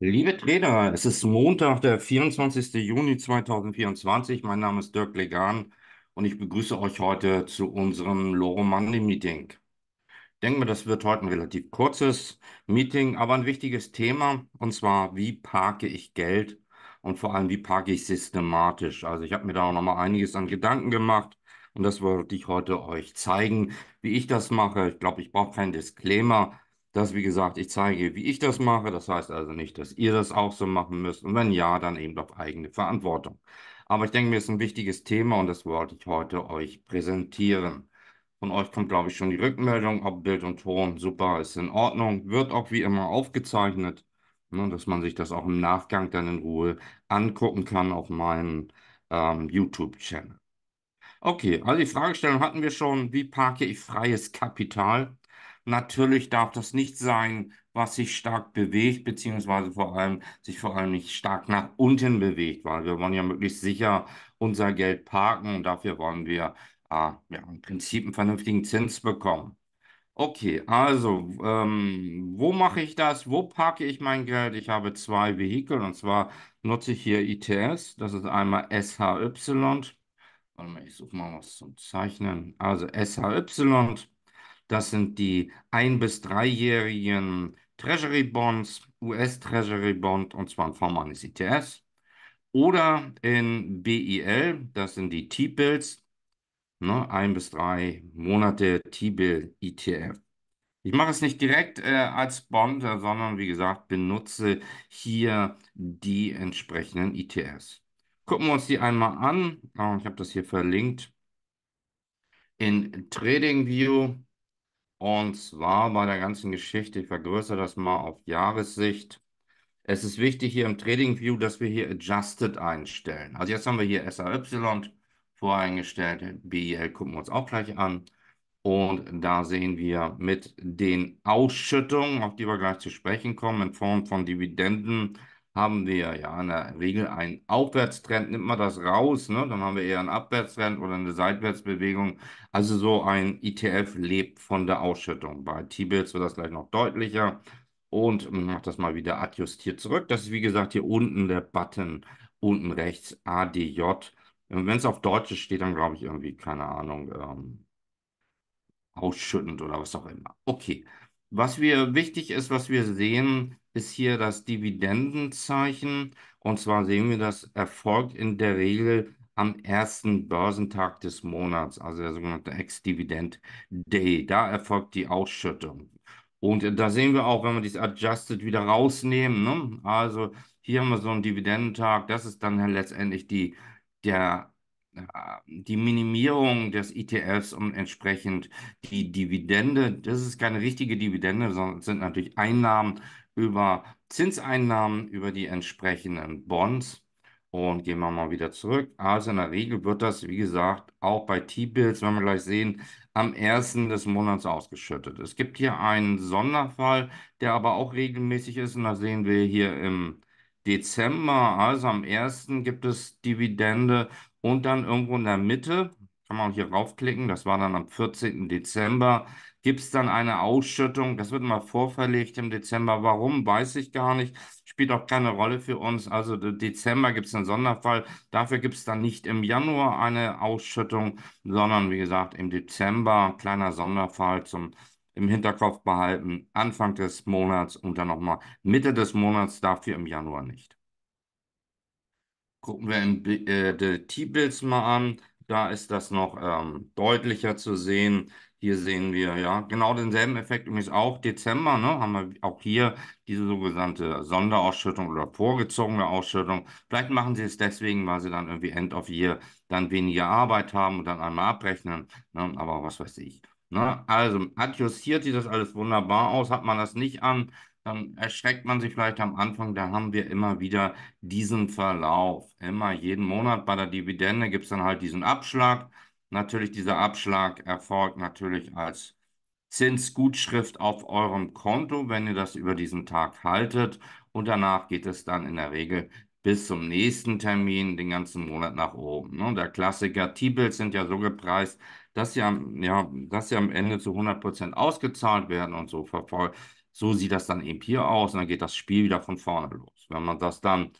Liebe Trainer, es ist Montag, der 24. Juni 2024. Mein Name ist Dirk Legan und ich begrüße euch heute zu unserem Loro Monday Meeting. Ich denke mir, das wird heute ein relativ kurzes Meeting, aber ein wichtiges Thema und zwar, wie parke ich Geld und vor allem, wie parke ich systematisch. Also ich habe mir da auch nochmal einiges an Gedanken gemacht und das wollte ich heute euch zeigen, wie ich das mache. Ich glaube, ich brauche keinen Disclaimer das, wie gesagt, ich zeige, wie ich das mache. Das heißt also nicht, dass ihr das auch so machen müsst. Und wenn ja, dann eben auf eigene Verantwortung. Aber ich denke mir, ist ein wichtiges Thema und das wollte ich heute euch präsentieren. Von euch kommt, glaube ich, schon die Rückmeldung, ob Bild und Ton super ist in Ordnung. Wird auch wie immer aufgezeichnet, ne, dass man sich das auch im Nachgang dann in Ruhe angucken kann auf meinem ähm, YouTube-Channel. Okay, also die Fragestellung hatten wir schon. Wie parke ich freies Kapital? Natürlich darf das nicht sein, was sich stark bewegt, beziehungsweise vor allem sich vor allem nicht stark nach unten bewegt, weil wir wollen ja möglichst sicher unser Geld parken und dafür wollen wir äh, ja, im Prinzip einen vernünftigen Zins bekommen. Okay, also ähm, wo mache ich das? Wo parke ich mein Geld? Ich habe zwei Vehikel und zwar nutze ich hier ITS, das ist einmal SHY. Warte mal, ich suche mal was zum Zeichnen. Also SHY das sind die ein- bis dreijährigen Treasury Bonds, US Treasury Bond und zwar in Form eines ETFs oder in BIL, das sind die T-Bills, ne, ein bis drei Monate T-Bill ETF. Ich mache es nicht direkt äh, als Bond, sondern wie gesagt, benutze hier die entsprechenden ETFs. Gucken wir uns die einmal an. Oh, ich habe das hier verlinkt in TradingView. Und zwar bei der ganzen Geschichte, ich vergrößere das mal auf Jahressicht. Es ist wichtig hier im Trading View, dass wir hier Adjusted einstellen. Also jetzt haben wir hier SAY voreingestellt. BEL gucken wir uns auch gleich an. Und da sehen wir mit den Ausschüttungen, auf die wir gleich zu sprechen kommen, in Form von Dividenden, haben wir ja in der Regel einen Aufwärtstrend. Nimmt man das raus, ne? dann haben wir eher einen Abwärtstrend oder eine Seitwärtsbewegung. Also so ein ETF lebt von der Ausschüttung. Bei T-Bills wird das gleich noch deutlicher. Und macht das mal wieder adjustiert zurück. Das ist wie gesagt hier unten der Button, unten rechts ADJ. Wenn es auf Deutsch steht, dann glaube ich irgendwie, keine Ahnung, ähm, ausschüttend oder was auch immer. Okay. Was wir wichtig ist, was wir sehen, ist hier das Dividendenzeichen. Und zwar sehen wir, das erfolgt in der Regel am ersten Börsentag des Monats, also der sogenannte Ex-Dividend Day. Da erfolgt die Ausschüttung. Und da sehen wir auch, wenn wir dieses Adjusted wieder rausnehmen, ne? also hier haben wir so einen Dividendentag, das ist dann letztendlich die, der ähm, die Minimierung des ETFs und entsprechend die Dividende, das ist keine richtige Dividende, sondern sind natürlich Einnahmen über Zinseinnahmen, über die entsprechenden Bonds. Und gehen wir mal wieder zurück. Also in der Regel wird das, wie gesagt, auch bei T-Bills, wenn wir gleich sehen, am 1. des Monats ausgeschüttet. Es gibt hier einen Sonderfall, der aber auch regelmäßig ist. Und da sehen wir hier im Dezember. Also am 1. gibt es Dividende und dann irgendwo in der Mitte, kann man auch hier raufklicken, das war dann am 14. Dezember, gibt es dann eine Ausschüttung. Das wird mal vorverlegt im Dezember. Warum, weiß ich gar nicht. Spielt auch keine Rolle für uns. Also im Dezember gibt es einen Sonderfall. Dafür gibt es dann nicht im Januar eine Ausschüttung, sondern wie gesagt im Dezember. Kleiner Sonderfall zum im Hinterkopf behalten. Anfang des Monats und dann nochmal Mitte des Monats, dafür im Januar nicht. Gucken wir in äh, die T-Bills mal an. Da ist das noch ähm, deutlicher zu sehen. Hier sehen wir ja genau denselben Effekt, übrigens auch Dezember, ne, haben wir auch hier diese sogenannte Sonderausschüttung oder vorgezogene Ausschüttung. Vielleicht machen sie es deswegen, weil sie dann irgendwie End of Year dann weniger Arbeit haben und dann einmal abrechnen. Ne, aber was weiß ich. Ne? Also adjustiert sieht das alles wunderbar aus. Hat man das nicht an, dann erschreckt man sich vielleicht am Anfang, da haben wir immer wieder diesen Verlauf. Immer jeden Monat bei der Dividende gibt es dann halt diesen Abschlag. Natürlich, dieser Abschlag erfolgt natürlich als Zinsgutschrift auf eurem Konto, wenn ihr das über diesen Tag haltet. Und danach geht es dann in der Regel bis zum nächsten Termin den ganzen Monat nach oben. Ne? Der Klassiker T-Bills sind ja so gepreist, dass sie am, ja, dass sie am Ende zu 100% ausgezahlt werden und so verfolgt so sieht das dann eben hier aus und dann geht das Spiel wieder von vorne los. Wenn man das dann,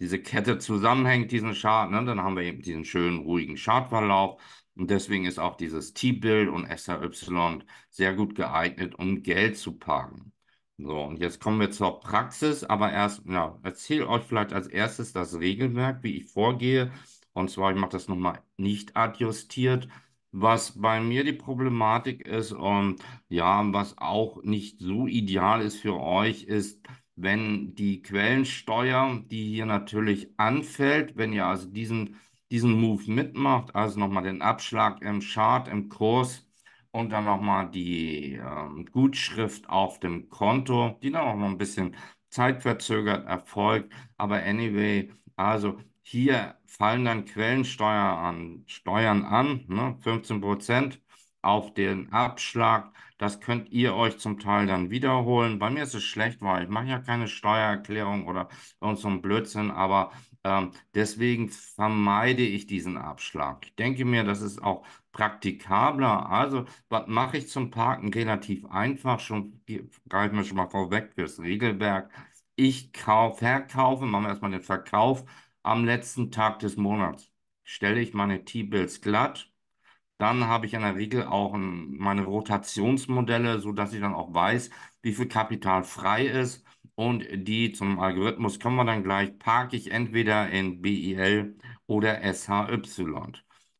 diese Kette zusammenhängt, diesen Chart, ne, dann haben wir eben diesen schönen, ruhigen Chartverlauf. Und deswegen ist auch dieses T-Bild und SRY sehr gut geeignet, um Geld zu parken. So, und jetzt kommen wir zur Praxis, aber erst, ja, erzähle euch vielleicht als erstes das Regelwerk, wie ich vorgehe. Und zwar, ich mache das nochmal nicht adjustiert, was bei mir die Problematik ist und ja, was auch nicht so ideal ist für euch, ist, wenn die Quellensteuer, die hier natürlich anfällt, wenn ihr also diesen, diesen Move mitmacht, also nochmal den Abschlag im Chart, im Kurs und dann nochmal die äh, Gutschrift auf dem Konto, die dann auch noch ein bisschen zeitverzögert erfolgt. Aber anyway, also hier fallen dann Quellensteuer an, Steuern an, ne, 15 Prozent auf den Abschlag. Das könnt ihr euch zum Teil dann wiederholen. Bei mir ist es schlecht, weil ich mache ja keine Steuererklärung oder irgend so ein Blödsinn, aber ähm, deswegen vermeide ich diesen Abschlag. Ich denke mir, das ist auch praktikabler. Also, was mache ich zum Parken? Relativ einfach, schon greifen wir schon mal vorweg fürs Regelwerk. Ich kauf, verkaufe, machen wir erstmal den Verkauf am letzten Tag des Monats stelle ich meine T-Bills glatt. Dann habe ich in der Regel auch meine Rotationsmodelle, sodass ich dann auch weiß, wie viel Kapital frei ist. Und die zum Algorithmus kommen wir dann gleich, parke ich entweder in BIL oder SHY.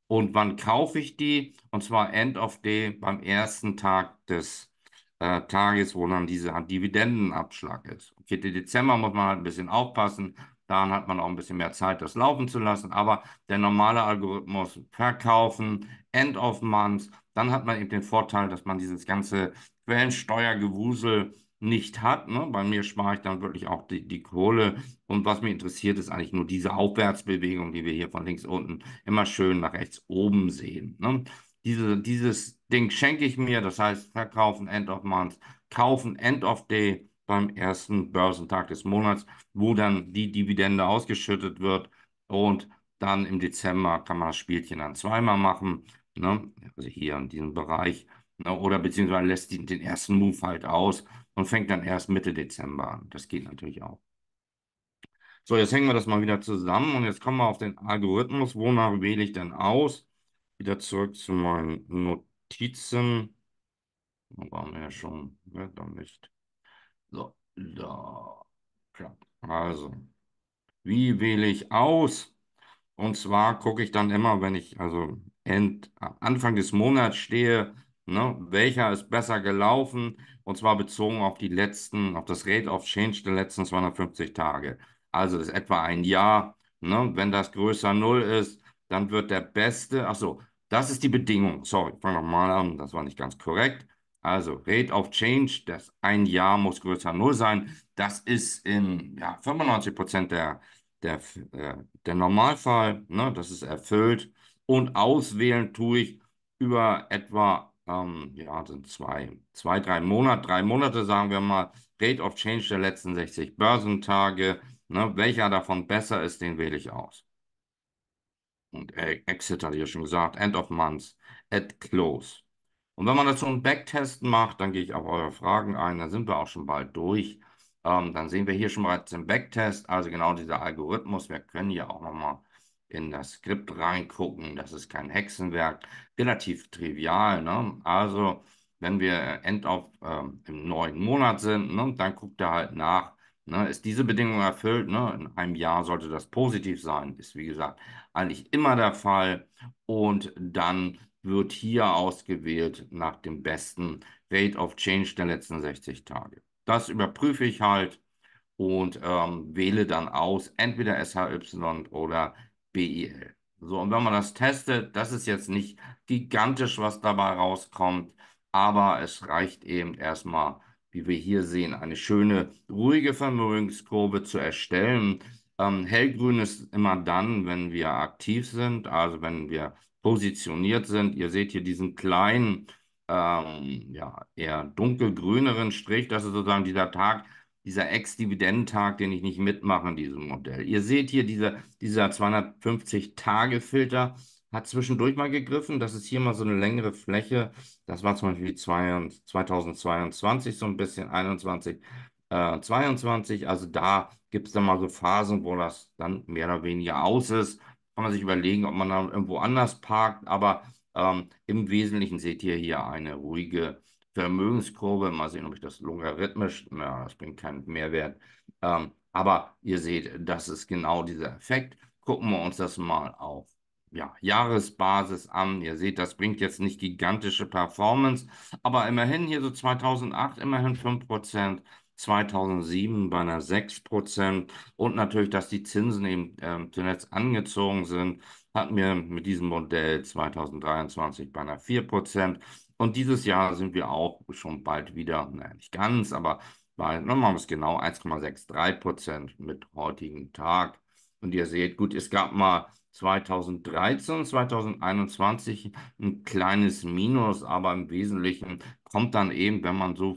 Und wann kaufe ich die? Und zwar End of Day beim ersten Tag des äh, Tages, wo dann dieser Dividendenabschlag ist. Okay, Dezember muss man halt ein bisschen aufpassen, dann hat man auch ein bisschen mehr Zeit, das laufen zu lassen. Aber der normale Algorithmus verkaufen, End of Month, dann hat man eben den Vorteil, dass man dieses ganze Quellensteuergewusel nicht hat. Ne? Bei mir spare ich dann wirklich auch die, die Kohle. Und was mich interessiert, ist eigentlich nur diese Aufwärtsbewegung, die wir hier von links unten immer schön nach rechts oben sehen. Ne? Diese, dieses Ding schenke ich mir, das heißt verkaufen End of Month, kaufen End of Day beim ersten Börsentag des Monats, wo dann die Dividende ausgeschüttet wird und dann im Dezember kann man das Spielchen dann zweimal machen, ne? also hier in diesem Bereich, ne? oder beziehungsweise lässt die, den ersten Move halt aus und fängt dann erst Mitte Dezember an. Das geht natürlich auch. So, jetzt hängen wir das mal wieder zusammen und jetzt kommen wir auf den Algorithmus. Wonach wähle ich denn aus? Wieder zurück zu meinen Notizen. Da waren wir ja schon, ne? da nicht. So, da. Klar. Also, wie wähle ich aus? Und zwar gucke ich dann immer, wenn ich also end, am Anfang des Monats stehe, ne, welcher ist besser gelaufen? Und zwar bezogen auf die letzten, auf das Rate of Change der letzten 250 Tage. Also das ist etwa ein Jahr. Ne? Wenn das größer 0 ist, dann wird der Beste, ach so, das ist die Bedingung. Sorry, fangen wir mal an, das war nicht ganz korrekt. Also Rate of Change, das ein Jahr muss größer null sein. Das ist in ja, 95 Prozent der, der, äh, der Normalfall. Ne? Das ist erfüllt. Und auswählen tue ich über etwa, ähm, ja, sind zwei, zwei, drei Monate, drei Monate sagen wir mal, Rate of Change der letzten 60 Börsentage. Ne? Welcher davon besser ist, den wähle ich aus. Und äh, Exit hatte ich ja schon gesagt, End of Month, at Close. Und wenn man dazu einen Backtest macht, dann gehe ich auf eure Fragen ein, dann sind wir auch schon bald durch. Ähm, dann sehen wir hier schon bereits den Backtest, also genau dieser Algorithmus. Wir können hier auch nochmal in das Skript reingucken. Das ist kein Hexenwerk, relativ trivial. Ne? Also wenn wir endauf ähm, im neuen Monat sind, ne, dann guckt er halt nach, ne, ist diese Bedingung erfüllt, ne, in einem Jahr sollte das positiv sein, ist wie gesagt eigentlich immer der Fall und dann wird hier ausgewählt nach dem besten Rate of Change der letzten 60 Tage. Das überprüfe ich halt und ähm, wähle dann aus entweder SHY oder BIL. So, und wenn man das testet, das ist jetzt nicht gigantisch, was dabei rauskommt, aber es reicht eben erstmal, wie wir hier sehen, eine schöne, ruhige Vermögenskurve zu erstellen. Ähm, hellgrün ist immer dann, wenn wir aktiv sind, also wenn wir positioniert sind. Ihr seht hier diesen kleinen, ähm, ja, eher dunkelgrüneren Strich. Das ist sozusagen dieser Tag, dieser Ex-Dividendentag, den ich nicht mitmache in diesem Modell. Ihr seht hier, dieser, dieser 250-Tage-Filter hat zwischendurch mal gegriffen. Das ist hier mal so eine längere Fläche. Das war zum Beispiel 2022 so ein bisschen, 21, 22. Äh, also da gibt es dann mal so Phasen, wo das dann mehr oder weniger aus ist kann man sich überlegen, ob man da irgendwo anders parkt, aber ähm, im Wesentlichen seht ihr hier eine ruhige Vermögenskurve. Mal sehen, ob ich das logarithmisch, na, das bringt keinen Mehrwert. Ähm, aber ihr seht, das ist genau dieser Effekt. Gucken wir uns das mal auf ja, Jahresbasis an. Ihr seht, das bringt jetzt nicht gigantische Performance, aber immerhin hier so 2008, immerhin 5%. 2007 bei einer 6% Prozent. und natürlich, dass die Zinsen eben äh, zuletzt angezogen sind, hatten wir mit diesem Modell 2023 bei einer 4%. Prozent. Und dieses Jahr sind wir auch schon bald wieder, naja, nicht ganz, aber bei, machen wir es genau, 1,63 Prozent mit heutigen Tag. Und ihr seht, gut, es gab mal 2013, 2021 ein kleines Minus, aber im Wesentlichen kommt dann eben, wenn man so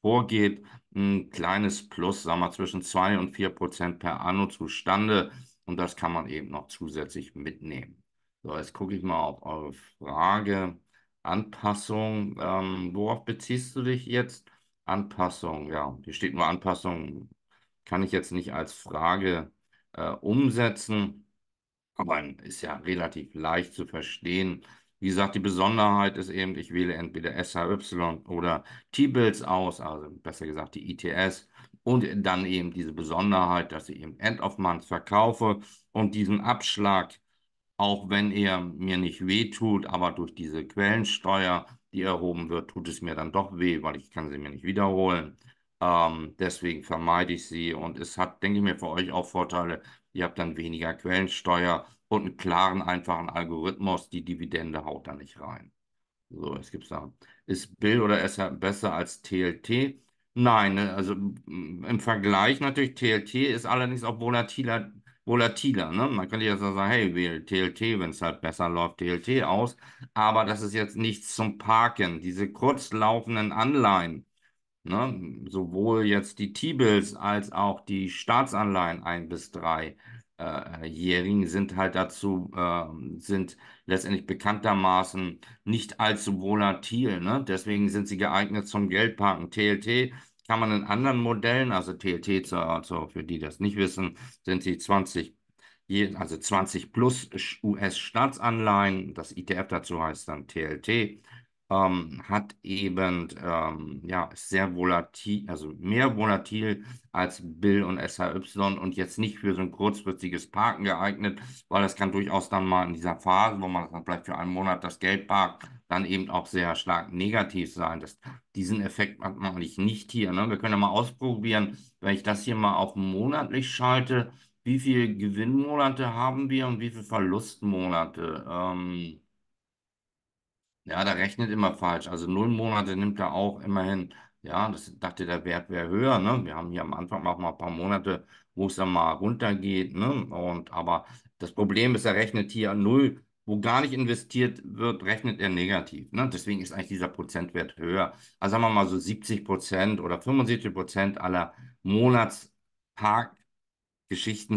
vorgeht, ein kleines Plus, sagen wir zwischen 2 und 4 Prozent per Anno zustande. Und das kann man eben noch zusätzlich mitnehmen. So, jetzt gucke ich mal auf eure Frage. Anpassung, ähm, worauf beziehst du dich jetzt? Anpassung, ja, hier steht nur Anpassung, kann ich jetzt nicht als Frage äh, umsetzen, aber ist ja relativ leicht zu verstehen. Wie gesagt, die Besonderheit ist eben, ich wähle entweder SHY oder T-Bills aus, also besser gesagt die ITS. Und dann eben diese Besonderheit, dass ich eben End of Month verkaufe und diesen Abschlag, auch wenn er mir nicht wehtut, aber durch diese Quellensteuer, die erhoben wird, tut es mir dann doch weh, weil ich kann sie mir nicht wiederholen. Ähm, deswegen vermeide ich sie und es hat, denke ich mir, für euch auch Vorteile. Ihr habt dann weniger Quellensteuer und einen klaren, einfachen Algorithmus, die Dividende haut da nicht rein. So, es gibt da. Ist Bill oder ist er besser als TLT? Nein, ne, also im Vergleich natürlich, TLT ist allerdings auch volatiler, volatiler. Ne? Man könnte jetzt also sagen, hey, wähle TLT, wenn es halt besser läuft, TLT aus. Aber das ist jetzt nichts zum Parken. Diese kurz laufenden Anleihen, ne? sowohl jetzt die T-Bills als auch die Staatsanleihen 1 bis 3, äh, Jährigen sind halt dazu, äh, sind letztendlich bekanntermaßen nicht allzu volatil. Ne? Deswegen sind sie geeignet zum Geldparken. TLT kann man in anderen Modellen, also TLT, zu, also für die das nicht wissen, sind sie 20, also 20 plus US-Staatsanleihen. Das ETF dazu heißt dann TLT ähm, hat eben ähm, ja, ist sehr volatil, also mehr volatil als Bill und SHY und jetzt nicht für so ein kurzfristiges Parken geeignet, weil das kann durchaus dann mal in dieser Phase, wo man dann vielleicht für einen Monat das Geld parkt, dann eben auch sehr stark negativ sein. Das, diesen Effekt hat man eigentlich nicht hier. Ne? Wir können ja mal ausprobieren, wenn ich das hier mal auf monatlich schalte, wie viele Gewinnmonate haben wir und wie viele Verlustmonate? Ähm, ja, da rechnet immer falsch. Also null Monate nimmt er auch immerhin. Ja, das dachte der Wert wäre höher. Ne? Wir haben hier am Anfang auch mal ein paar Monate, wo es dann mal runtergeht. Ne? Und aber das Problem ist, er rechnet hier null, wo gar nicht investiert wird, rechnet er negativ. Ne? Deswegen ist eigentlich dieser Prozentwert höher. Also sagen wir mal so 70 Prozent oder 75 Prozent aller Monatsparkgeschichten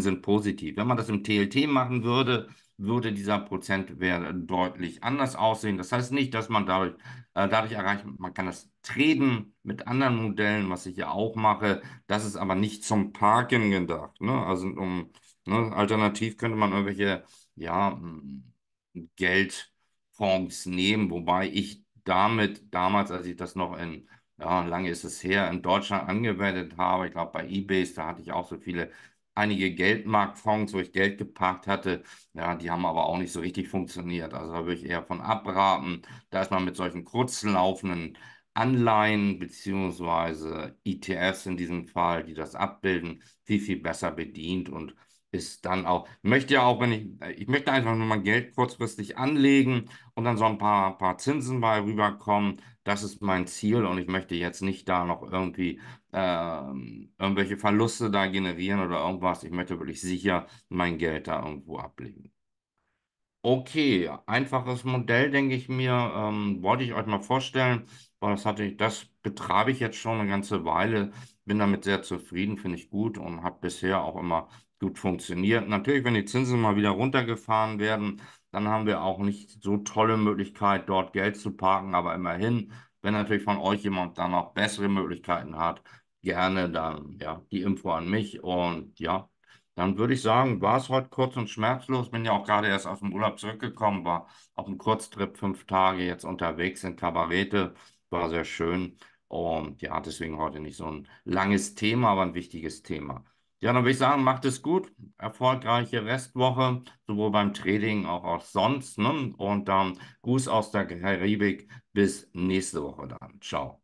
sind positiv. Wenn man das im TLT machen würde, würde dieser Prozentwert äh, deutlich anders aussehen. Das heißt nicht, dass man dadurch, äh, dadurch erreicht, man kann das Treten mit anderen Modellen, was ich ja auch mache, das ist aber nicht zum Parken gedacht. Ne? Also um, ne? alternativ könnte man irgendwelche ja, hm, Geldfonds nehmen, wobei ich damit damals, als ich das noch in ja, lange ist es her, in Deutschland angewendet habe. Ich glaube, bei Ebay, da hatte ich auch so viele einige Geldmarktfonds, wo ich Geld geparkt hatte, ja, die haben aber auch nicht so richtig funktioniert. Also da würde ich eher von abraten. Da ist man mit solchen kurzlaufenden Anleihen beziehungsweise ETFs in diesem Fall, die das abbilden, viel, viel besser bedient und ist dann auch, möchte ja auch, wenn ich, ich möchte einfach nur mein Geld kurzfristig anlegen und dann so ein paar, paar Zinsen bei rüberkommen. Das ist mein Ziel und ich möchte jetzt nicht da noch irgendwie ähm, irgendwelche Verluste da generieren oder irgendwas. Ich möchte wirklich sicher mein Geld da irgendwo ablegen. Okay, einfaches Modell, denke ich mir, ähm, wollte ich euch mal vorstellen, weil das hatte ich, das betreibe ich jetzt schon eine ganze Weile, bin damit sehr zufrieden, finde ich gut und hat bisher auch immer gut funktioniert. Natürlich, wenn die Zinsen mal wieder runtergefahren werden, dann haben wir auch nicht so tolle Möglichkeit, dort Geld zu parken, aber immerhin, wenn natürlich von euch jemand dann noch bessere Möglichkeiten hat, gerne dann ja, die Info an mich. Und ja, dann würde ich sagen, war es heute kurz und schmerzlos. Bin ja auch gerade erst aus dem Urlaub zurückgekommen, war auf einem Kurztrip fünf Tage jetzt unterwegs in Kabarete. War sehr schön. Und ja, deswegen heute nicht so ein langes Thema, aber ein wichtiges Thema. Ja, dann würde ich sagen, macht es gut. Erfolgreiche Restwoche, sowohl beim Trading auch auch sonst. Ne? Und dann Gruß aus der Karibik. Bis nächste Woche dann. Ciao.